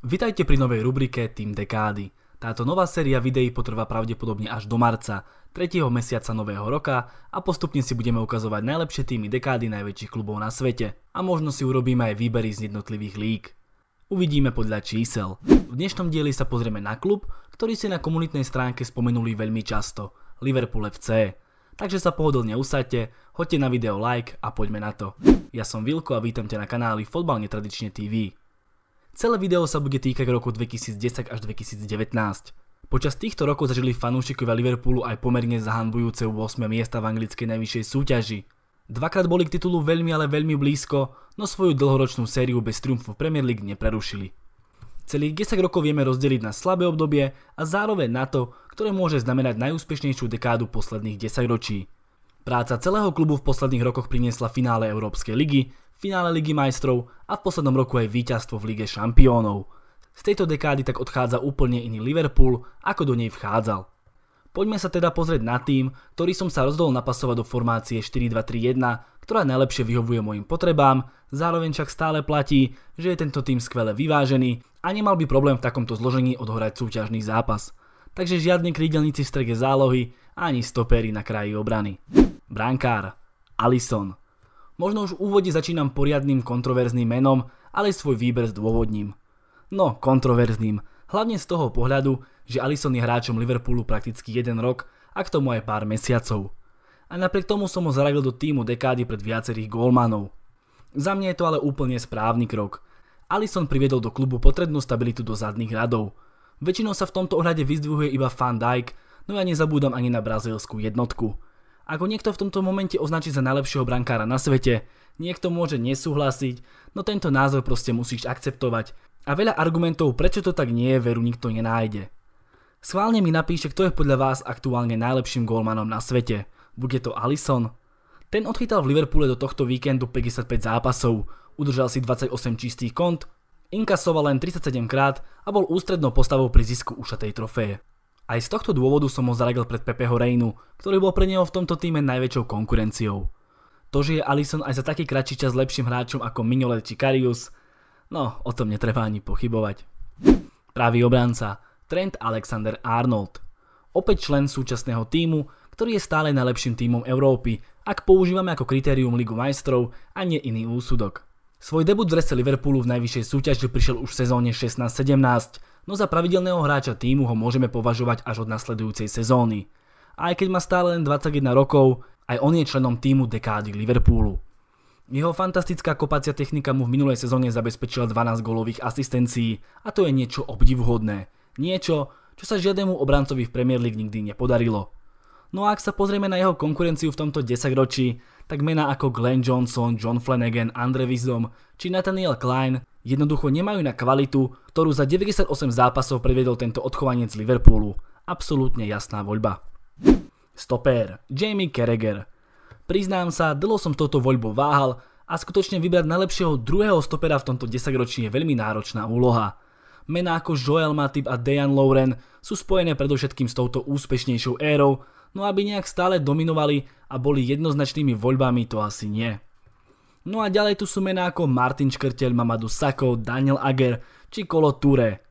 Vitajte pri novej rubrike Tým dekády. Táto nová séria videí potrvá pravdepodobne až do marca, 3. mesiaca nového roka a postupne si budeme ukazovať najlepšie týmy dekády najväčších klubov na svete a možno si urobíme aj výbery z jednotlivých líg. Uvidíme podľa čísel. V dnešnom dieli sa pozrieme na klub, ktorý si na komunitnej stránke spomenuli veľmi často, Liverpool FC. Takže sa pohodlne usadte, hoďte na video like a poďme na to. Ja som Vilko a vítam ťa na kanáli Fotbal netradične TV. Celé video sa bude týkať roku 2010 až 2019. Počas týchto rokov zažili fanúšikovia Liverpoolu aj pomerne zahanbujúce 8 miesta v anglickej najvyššej súťaži. Dvakrát boli k titulu veľmi ale veľmi blízko, no svoju dlhoročnú sériu bez triumfu v Premier League neprerušili. Celých 10 rokov vieme rozdeliť na slabé obdobie a zároveň na to, ktoré môže znamenať najúspešnejšiu dekádu posledných 10 ročí. Práca celého klubu v posledných rokoch priniesla finále Európskej ligy, finále Ligy majstrov a v poslednom roku aj víťazstvo v Lige šampiónov. Z tejto dekády tak odchádza úplne iný Liverpool, ako do nej vchádzal. Poďme sa teda pozrieť na tým, ktorý som sa rozhodol napasovať do formácie 4-2-3-1, ktorá najlepšie vyhovuje mojim potrebám, zároveň však stále platí, že je tento tým skvele vyvážený a nemal by problém v takomto zložení odhorať súťažný zápas. Takže žiadne krídelníci v strege zálohy ani stopery na kraji obrany. Brankár Alison Možno už v úvode začínam poriadnym kontroverzným menom, ale svoj výber dôvodním. No, kontroverzným. Hlavne z toho pohľadu, že Alisson je hráčom Liverpoolu prakticky jeden rok a k tomu aj pár mesiacov. A napriek tomu som ho zaradil do týmu dekády pred viacerých gólmanov. Za mňa je to ale úplne správny krok. Alisson priviedol do klubu potrebnú stabilitu do zadných radov. Väčšinou sa v tomto ohľade vyzdvihuje iba Van Dijk, no ja nezabúdam ani na brazilskú jednotku. Ako niekto v tomto momente označí za najlepšieho brankára na svete, niekto môže nesúhlasiť, no tento názor proste musíš akceptovať. A veľa argumentov, prečo to tak nie je, veru nikto nenájde. Schválne mi napíše, kto je podľa vás aktuálne najlepším golmanom na svete. Bude to Alison? Ten odchytal v Liverpoole do tohto víkendu 55 zápasov, udržal si 28 čistých kont, inkasoval len 37 krát a bol ústrednou postavou pri zisku ušatej trofeje. Aj z tohto dôvodu som ho zaregal pred Pepeho Reinu, ktorý bol pre neho v tomto týme najväčšou konkurenciou. To, že je Alisson aj za taký kratší čas lepším hráčom ako Mignolet či Karius, no o tom netreba ani pochybovať. Pravý obranca Trent Alexander-Arnold. Opäť člen súčasného týmu, ktorý je stále najlepším týmom Európy, ak používame ako kritérium Ligu majstrov a nie iný úsudok. Svoj debut v drese Liverpoolu v najvyššej súťaži prišiel už v sezóne 16-17, no za pravidelného hráča týmu ho môžeme považovať až od nasledujúcej sezóny. A aj keď má stále len 21 rokov, aj on je členom týmu dekády Liverpoolu. Jeho fantastická kopacia technika mu v minulej sezóne zabezpečila 12 gólových asistencií a to je niečo obdivuhodné. Niečo, čo sa žiadnemu obrancovi v Premier League nikdy nepodarilo. No a ak sa pozrieme na jeho konkurenciu v tomto 10 ročí, tak mená ako Glenn Johnson, John Flanagan, Andre Wisdom či Nathaniel Klein jednoducho nemajú na kvalitu, ktorú za 98 zápasov previedol tento odchovanec Liverpoolu. Absolútne jasná voľba. Stopér Jamie Carragher Priznám sa, dlho som toto voľbu váhal a skutočne vybrať najlepšieho druhého stopera v tomto 10 ročí je veľmi náročná úloha. Mená ako Joel Matip a Dejan Lauren sú spojené predovšetkým s touto úspešnejšou érou no aby nejak stále dominovali a boli jednoznačnými voľbami to asi nie. No a ďalej tu sú mená ako Martin Škrteľ Mamadou Sako, Daniel Ager či Kolo Ture.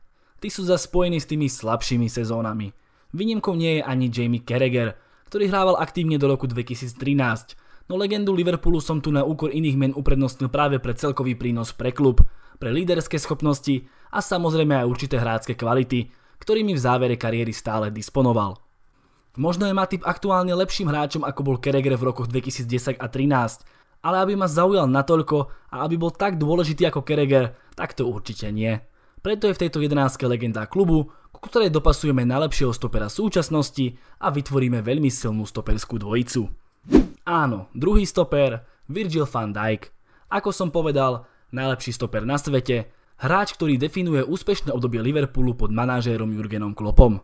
Tí sú za spojení s tými slabšími sezónami. Výnimkou nie je ani Jamie Carragher, ktorý hrával aktívne do roku 2013, no legendu Liverpoolu som tu na úkor iných men uprednostnil práve pre celkový prínos pre klub, pre líderské schopnosti a samozrejme aj určité hrácké kvality, ktorými v závere kariéry stále disponoval. Možno je Matip aktuálne lepším hráčom ako bol Keregre v rokoch 2010 a 13, ale aby ma zaujal natoľko a aby bol tak dôležitý ako Kereger, tak to určite nie. Preto je v tejto 11 legenda klubu, ku ktorej dopasujeme najlepšieho stopera súčasnosti a vytvoríme veľmi silnú stoperskú dvojicu. Áno, druhý stoper, Virgil van Dijk. Ako som povedal, najlepší stoper na svete, hráč, ktorý definuje úspešné obdobie Liverpoolu pod manažérom Jurgenom Klopom.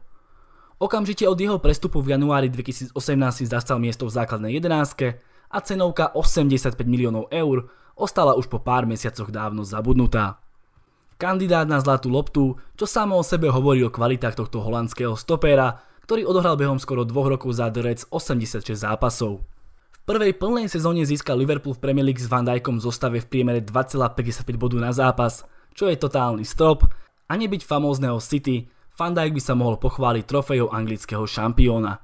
Okamžite od jeho prestupu v januári 2018 si zastal miesto v základnej jedenáctke a cenovka 85 miliónov eur ostala už po pár mesiacoch dávno zabudnutá. Kandidát na zlatú loptu, čo samo o sebe hovorí o kvalitách tohto holandského stopéra, ktorý odohral behom skoro dvoch rokov za Drec 86 zápasov. V prvej plnej sezóne získal Liverpool v Premier League s Van Dijkom zostave v priemere 2,55 bodu na zápas, čo je totálny strop a nebyť famózneho City, Van Dijk by sa mohol pochváliť trofejou anglického šampióna.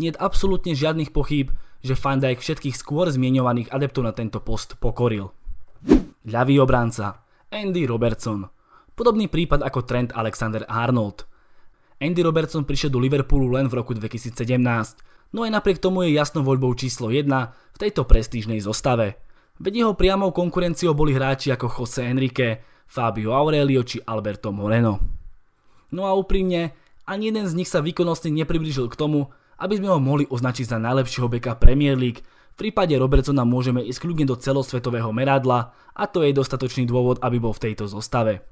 Nie je absolútne žiadnych pochýb, že Van Dijk všetkých skôr zmienovaných adeptov na tento post pokoril. Ľavý obranca Andy Robertson Podobný prípad ako Trent Alexander-Arnold. Andy Robertson prišiel do Liverpoolu len v roku 2017, no aj napriek tomu je jasnou voľbou číslo 1 v tejto prestížnej zostave. Veď jeho priamou konkurenciou boli hráči ako Jose Enrique, Fabio Aurelio či Alberto Moreno. No a úprimne, ani jeden z nich sa výkonnostne nepriblížil k tomu, aby sme ho mohli označiť za najlepšieho beka Premier League. V prípade Robertsona môžeme ísť kľudne do celosvetového meradla a to je dostatočný dôvod, aby bol v tejto zostave.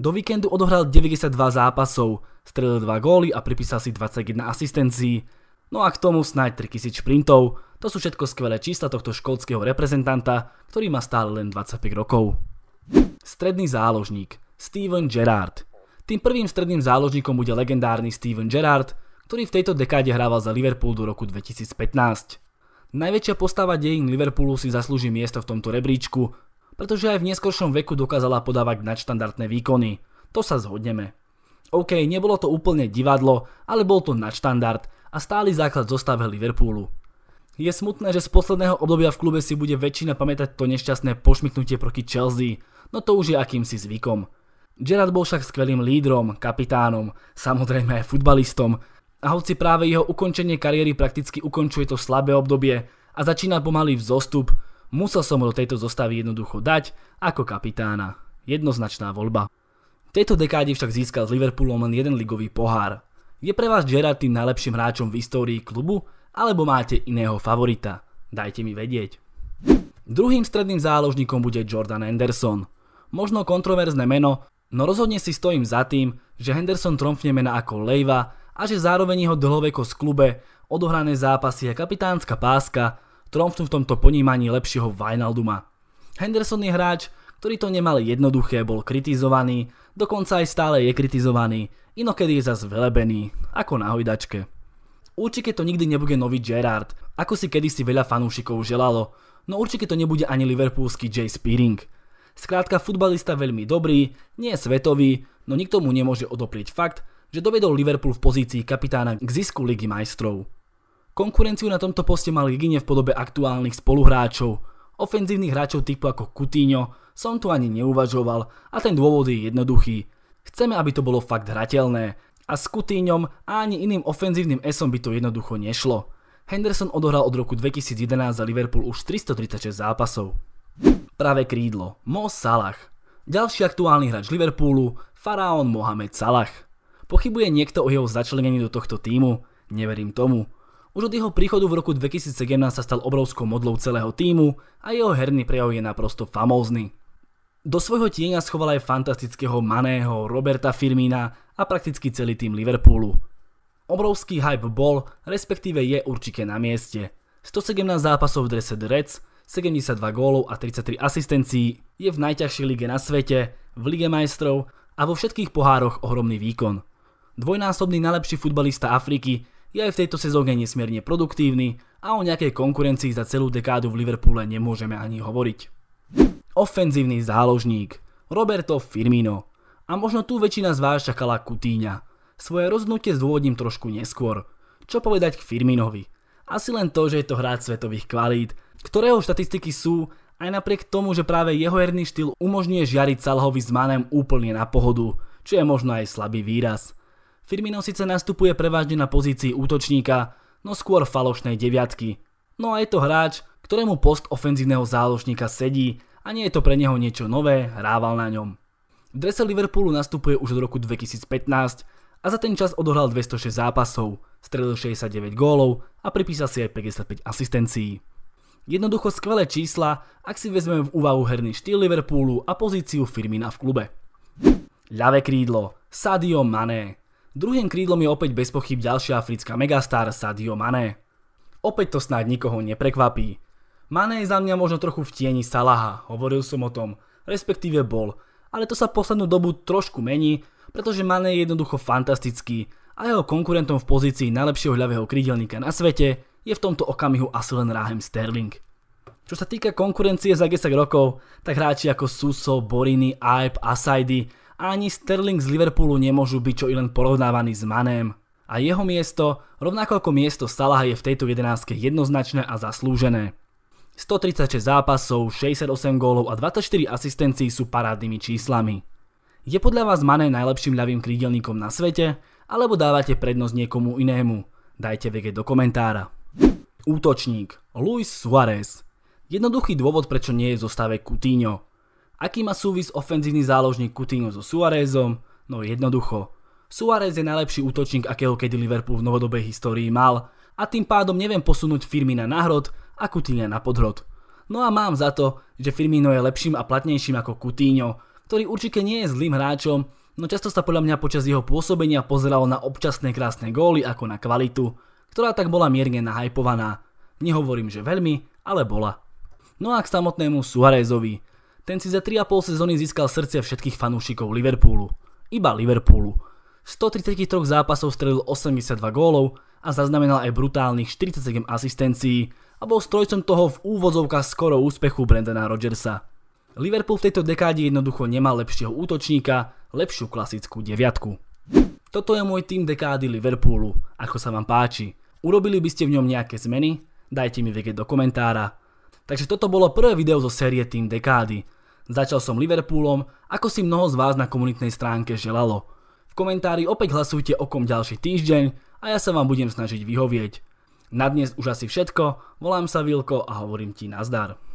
Do víkendu odohral 92 zápasov, strelil 2 góly a pripísal si 21 asistencií. No a k tomu snáď 3000 šprintov, to sú všetko skvelé čísla tohto škótskeho reprezentanta, ktorý má stále len 25 rokov. Stredný záložník Steven Gerrard tým prvým stredným záložníkom bude legendárny Steven Gerrard, ktorý v tejto dekáde hrával za Liverpool do roku 2015. Najväčšia postava dejín Liverpoolu si zaslúži miesto v tomto rebríčku, pretože aj v neskoršom veku dokázala podávať nadštandardné výkony. To sa zhodneme. OK, nebolo to úplne divadlo, ale bol to nadštandard a stály základ zostave Liverpoolu. Je smutné, že z posledného obdobia v klube si bude väčšina pamätať to nešťastné pošmyknutie proti Chelsea, no to už je akýmsi zvykom. Gerard bol však skvelým lídrom, kapitánom, samozrejme aj futbalistom a hoci práve jeho ukončenie kariéry prakticky ukončuje to slabé obdobie a začína pomalý vzostup, musel som do tejto zostavy jednoducho dať ako kapitána. Jednoznačná voľba. V tejto dekáde však získal s Liverpoolom len jeden ligový pohár. Je pre vás Gerard tým najlepším hráčom v histórii klubu alebo máte iného favorita? Dajte mi vedieť. Druhým stredným záložníkom bude Jordan Anderson. Možno kontroverzné meno, No rozhodne si stojím za tým, že Henderson tromfne mena ako Lejva a že zároveň jeho dlhoveko z klube, odohrané zápasy a kapitánska páska tromfnú v tomto ponímaní lepšieho Vinalduma. Henderson je hráč, ktorý to nemal jednoduché, bol kritizovaný, dokonca aj stále je kritizovaný, inokedy je zas velebený, ako na hojdačke. Určite to nikdy nebude nový Gerard, ako si kedysi veľa fanúšikov želalo, no určite to nebude ani liverpoolský Jay Spearing. Skrátka futbalista veľmi dobrý, nie svetový, no nikto mu nemôže odoprieť fakt, že dovedol Liverpool v pozícii kapitána k zisku Ligy majstrov. Konkurenciu na tomto poste mal Gigine v podobe aktuálnych spoluhráčov. Ofenzívnych hráčov typu ako Coutinho som tu ani neuvažoval a ten dôvod je jednoduchý. Chceme, aby to bolo fakt hrateľné a s Coutinhom a ani iným ofenzívnym esom by to jednoducho nešlo. Henderson odohral od roku 2011 za Liverpool už 336 zápasov práve krídlo Mo Salah. Ďalší aktuálny hráč Liverpoolu, faraón Mohamed Salah. Pochybuje niekto o jeho začlenení do tohto týmu? Neverím tomu. Už od jeho príchodu v roku 2017 sa stal obrovskou modlou celého týmu a jeho herný prejav je naprosto famózny. Do svojho tieňa schoval aj fantastického Maného, Roberta Firmina a prakticky celý tým Liverpoolu. Obrovský hype bol, respektíve je určite na mieste. 117 zápasov v drese The Reds, 72 gólov a 33 asistencií, je v najťažšej lige na svete, v Lige majstrov a vo všetkých pohároch ohromný výkon. Dvojnásobný najlepší futbalista Afriky je aj v tejto sezóne nesmierne produktívny a o nejakej konkurencii za celú dekádu v Liverpoole nemôžeme ani hovoriť. Ofenzívny záložník Roberto Firmino a možno tu väčšina z vás čakala Kutíňa. Svoje rozhodnutie zdôvodním trošku neskôr. Čo povedať k Firminovi? Asi len to, že je to hráč svetových kvalít ktorého štatistiky sú aj napriek tomu, že práve jeho herný štýl umožňuje žiariť Salhovi s Manem úplne na pohodu, čo je možno aj slabý výraz. Firmino síce nastupuje prevažne na pozícii útočníka, no skôr falošnej deviatky. No a je to hráč, ktorému post ofenzívneho záložníka sedí a nie je to pre neho niečo nové, hrával na ňom. V drese Liverpoolu nastupuje už od roku 2015 a za ten čas odohral 206 zápasov, strelil 69 gólov a pripísal si aj 55 asistencií. Jednoducho skvelé čísla, ak si vezmeme v úvahu herný štýl Liverpoolu a pozíciu Firmina v klube. Ľavé krídlo Sadio Mané Druhým krídlom je opäť bez pochyb ďalšia africká megastar Sadio Mané. Opäť to snáď nikoho neprekvapí. Mané je za mňa možno trochu v tieni Salaha, hovoril som o tom, respektíve bol, ale to sa poslednú dobu trošku mení, pretože Mané je jednoducho fantastický a jeho konkurentom v pozícii najlepšieho ľavého krídelníka na svete je v tomto okamihu asi len Raheem Sterling. Čo sa týka konkurencie za 10 rokov, tak hráči ako Suso, Borini, Aep, Asaidi a ani Sterling z Liverpoolu nemôžu byť čo i len porovnávaní s Manem. A jeho miesto, rovnako ako miesto Salaha je v tejto jedenáctke jednoznačné a zaslúžené. 136 zápasov, 68 gólov a 24 asistencií sú parádnymi číslami. Je podľa vás Mane najlepším ľavým krídelníkom na svete, alebo dávate prednosť niekomu inému? Dajte vege do komentára. Útočník Luis Suárez. Jednoduchý dôvod, prečo nie je v zostave Coutinho. Aký má súvis ofenzívny záložník Coutinho so Suárezom? No jednoducho. Suárez je najlepší útočník, akého kedy Liverpool v novodobej histórii mal a tým pádom neviem posunúť firmy na náhrod a Coutinho na podhrod. No a mám za to, že Firmino je lepším a platnejším ako Coutinho, ktorý určite nie je zlým hráčom, no často sa podľa mňa počas jeho pôsobenia pozeral na občasné krásne góly ako na kvalitu ktorá tak bola mierne nahajpovaná. Nehovorím, že veľmi, ale bola. No a k samotnému Suarezovi. Ten si za 3,5 sezóny získal srdce všetkých fanúšikov Liverpoolu. Iba Liverpoolu. V 133 zápasov strelil 82 gólov a zaznamenal aj brutálnych 47 asistencií a bol strojcom toho v úvodzovkách skoro úspechu Brendana Rodgersa. Liverpool v tejto dekáde jednoducho nemá lepšieho útočníka, lepšiu klasickú deviatku. Toto je môj tým dekády Liverpoolu, ako sa vám páči. Urobili by ste v ňom nejaké zmeny? Dajte mi vedieť do komentára. Takže toto bolo prvé video zo série Team Dekády. Začal som Liverpoolom, ako si mnoho z vás na komunitnej stránke želalo. V komentári opäť hlasujte o kom ďalší týždeň a ja sa vám budem snažiť vyhovieť. Na dnes už asi všetko, volám sa Vilko a hovorím ti nazdar.